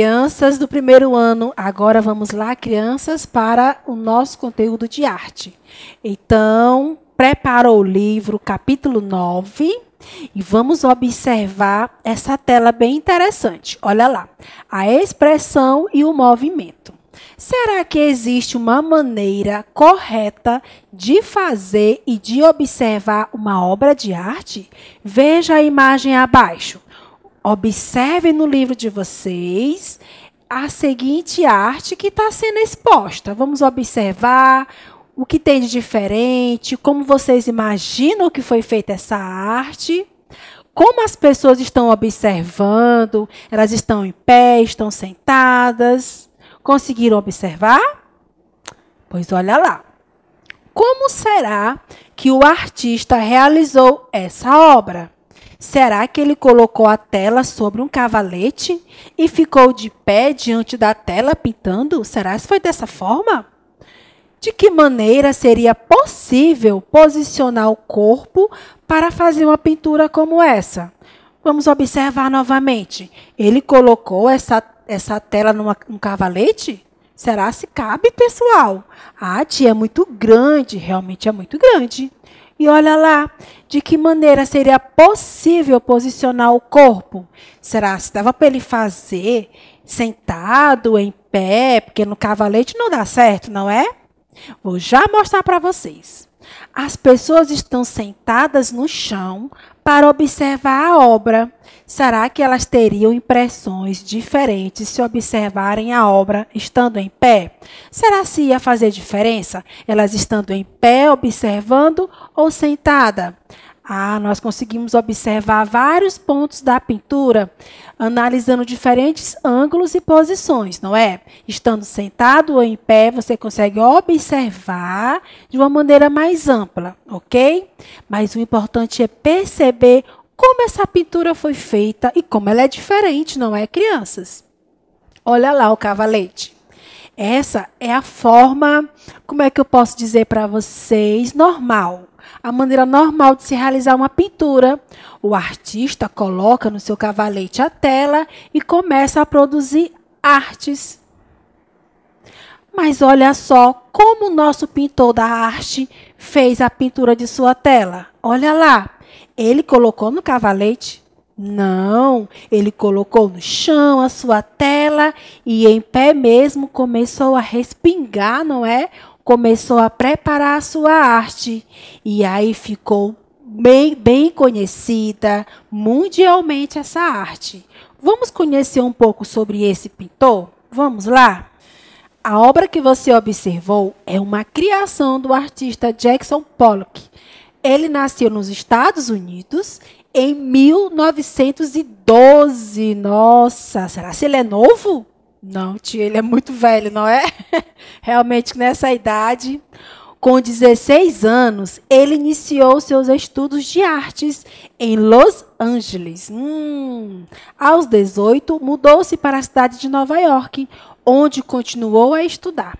crianças do primeiro ano. Agora vamos lá, crianças, para o nosso conteúdo de arte. Então, prepara o livro, capítulo 9, e vamos observar essa tela bem interessante. Olha lá, a expressão e o movimento. Será que existe uma maneira correta de fazer e de observar uma obra de arte? Veja a imagem abaixo observem no livro de vocês a seguinte arte que está sendo exposta. Vamos observar o que tem de diferente, como vocês imaginam que foi feita essa arte, como as pessoas estão observando, elas estão em pé, estão sentadas. Conseguiram observar? Pois olha lá. Como será que o artista realizou essa obra? Será que ele colocou a tela sobre um cavalete e ficou de pé diante da tela pintando? Será que foi dessa forma? De que maneira seria possível posicionar o corpo para fazer uma pintura como essa? Vamos observar novamente. Ele colocou essa, essa tela num cavalete? Será se cabe, pessoal? Ah, tia, é muito grande. Realmente é muito grande. E olha lá, de que maneira seria possível posicionar o corpo? Será se dava para ele fazer sentado, em pé, porque no cavalete não dá certo, não é? Vou já mostrar para vocês. As pessoas estão sentadas no chão, para observar a obra. Será que elas teriam impressões diferentes se observarem a obra estando em pé? Será se ia fazer diferença elas estando em pé observando ou sentada? Ah, nós conseguimos observar vários pontos da pintura, analisando diferentes ângulos e posições, não é? Estando sentado ou em pé, você consegue observar de uma maneira mais ampla, ok? Mas o importante é perceber como essa pintura foi feita e como ela é diferente, não é, crianças? Olha lá o cavalete. Essa é a forma, como é que eu posso dizer para vocês, normal. A maneira normal de se realizar uma pintura. O artista coloca no seu cavalete a tela e começa a produzir artes. Mas olha só como o nosso pintor da arte fez a pintura de sua tela. Olha lá, ele colocou no cavalete não, ele colocou no chão a sua tela e em pé mesmo começou a respingar, não é? Começou a preparar a sua arte. E aí ficou bem, bem conhecida mundialmente essa arte. Vamos conhecer um pouco sobre esse pintor? Vamos lá? A obra que você observou é uma criação do artista Jackson Pollock. Ele nasceu nos Estados Unidos em 1912. Nossa, será se ele é novo? Não, tia, ele é muito velho, não é? Realmente, nessa idade, com 16 anos, ele iniciou seus estudos de artes em Los Angeles. Hum. Aos 18, mudou-se para a cidade de Nova York, onde continuou a estudar.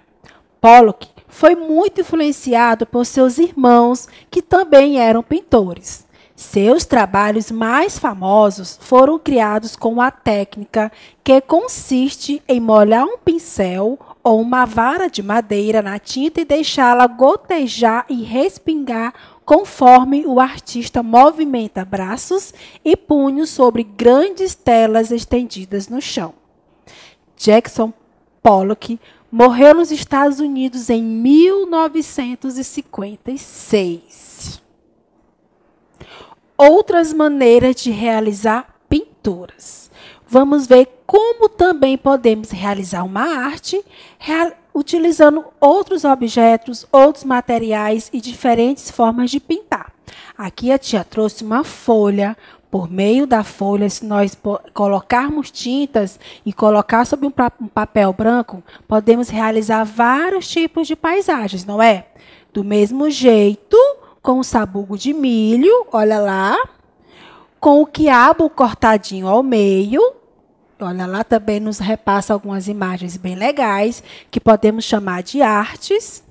Pollock foi muito influenciado por seus irmãos, que também eram pintores. Seus trabalhos mais famosos foram criados com a técnica que consiste em molhar um pincel ou uma vara de madeira na tinta e deixá-la gotejar e respingar conforme o artista movimenta braços e punhos sobre grandes telas estendidas no chão. Jackson Pollock morreu nos Estados Unidos em 1956 outras maneiras de realizar pinturas. Vamos ver como também podemos realizar uma arte real, utilizando outros objetos, outros materiais e diferentes formas de pintar. Aqui a tia trouxe uma folha. Por meio da folha, se nós colocarmos tintas e colocar sobre um, um papel branco, podemos realizar vários tipos de paisagens, não é? Do mesmo jeito, com o sabugo de milho, olha lá, com o quiabo cortadinho ao meio. Olha lá também nos repassa algumas imagens bem legais que podemos chamar de artes.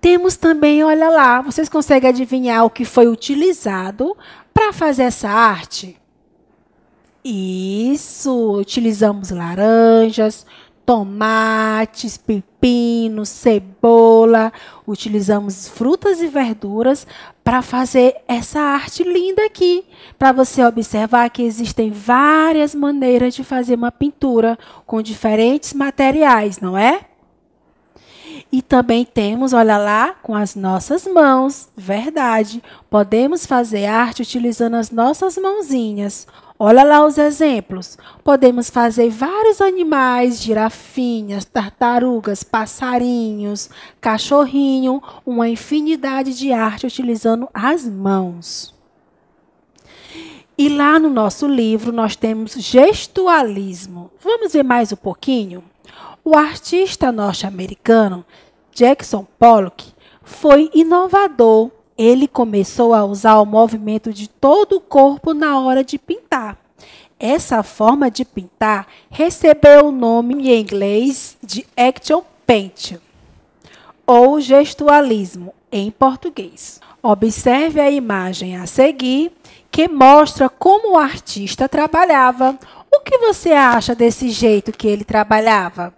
Temos também, olha lá, vocês conseguem adivinhar o que foi utilizado para fazer essa arte? Isso, utilizamos laranjas, tomates, pepino, cebola. Utilizamos frutas e verduras para fazer essa arte linda aqui. Para você observar que existem várias maneiras de fazer uma pintura com diferentes materiais, não é? E também temos, olha lá, com as nossas mãos, verdade. Podemos fazer arte utilizando as nossas mãozinhas. Olha lá os exemplos. Podemos fazer vários animais, girafinhas, tartarugas, passarinhos, cachorrinho, uma infinidade de arte utilizando as mãos. E lá no nosso livro nós temos gestualismo. Vamos ver mais um pouquinho? O artista norte-americano Jackson Pollock foi inovador ele começou a usar o movimento de todo o corpo na hora de pintar. Essa forma de pintar recebeu o nome em inglês de action paint ou gestualismo em português. Observe a imagem a seguir, que mostra como o artista trabalhava. O que você acha desse jeito que ele trabalhava?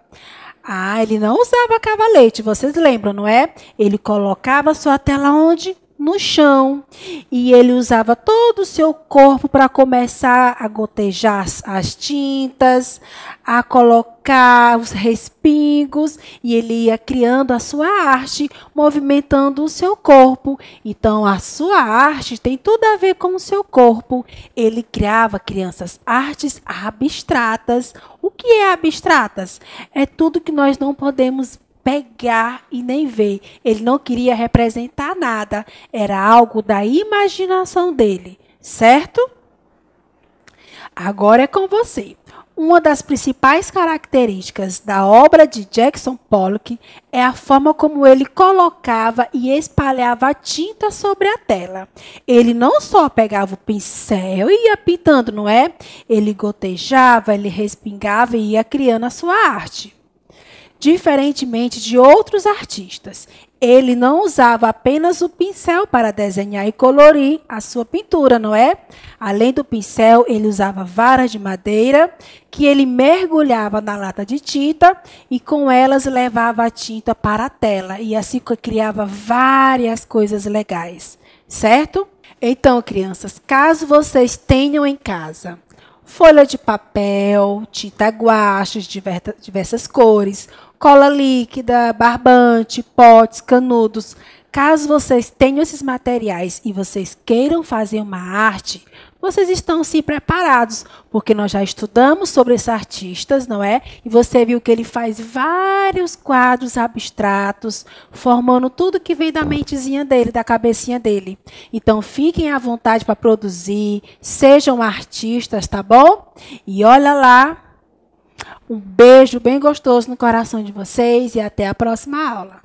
Ah, ele não usava cavalete, vocês lembram, não é? Ele colocava sua tela onde? no chão. E ele usava todo o seu corpo para começar a gotejar as, as, tintas, a colocar os respingos, e ele ia criando a sua arte, movimentando o seu corpo. Então, a sua arte tem tudo a ver com o seu corpo. Ele criava crianças artes abstratas. O que é abstratas? É tudo que nós não podemos pegar e nem ver. Ele não queria representar nada, era algo da imaginação dele, certo? Agora é com você. Uma das principais características da obra de Jackson Pollock é a forma como ele colocava e espalhava tinta sobre a tela. Ele não só pegava o pincel e ia pintando, não é? Ele gotejava, ele respingava e ia criando a sua arte. Diferentemente de outros artistas, ele não usava apenas o pincel para desenhar e colorir a sua pintura, não é? Além do pincel, ele usava varas de madeira que ele mergulhava na lata de tinta e com elas levava a tinta para a tela e assim criava várias coisas legais, certo? Então, crianças, caso vocês tenham em casa folha de papel, tinta guache de diversas cores, cola líquida, barbante, potes, canudos. Caso vocês tenham esses materiais e vocês queiram fazer uma arte, vocês estão sim preparados, porque nós já estudamos sobre esses artistas, não é? E você viu que ele faz vários quadros abstratos, formando tudo que vem da mentezinha dele, da cabecinha dele. Então fiquem à vontade para produzir, sejam artistas, tá bom? E olha lá. Um beijo bem gostoso no coração de vocês e até a próxima aula.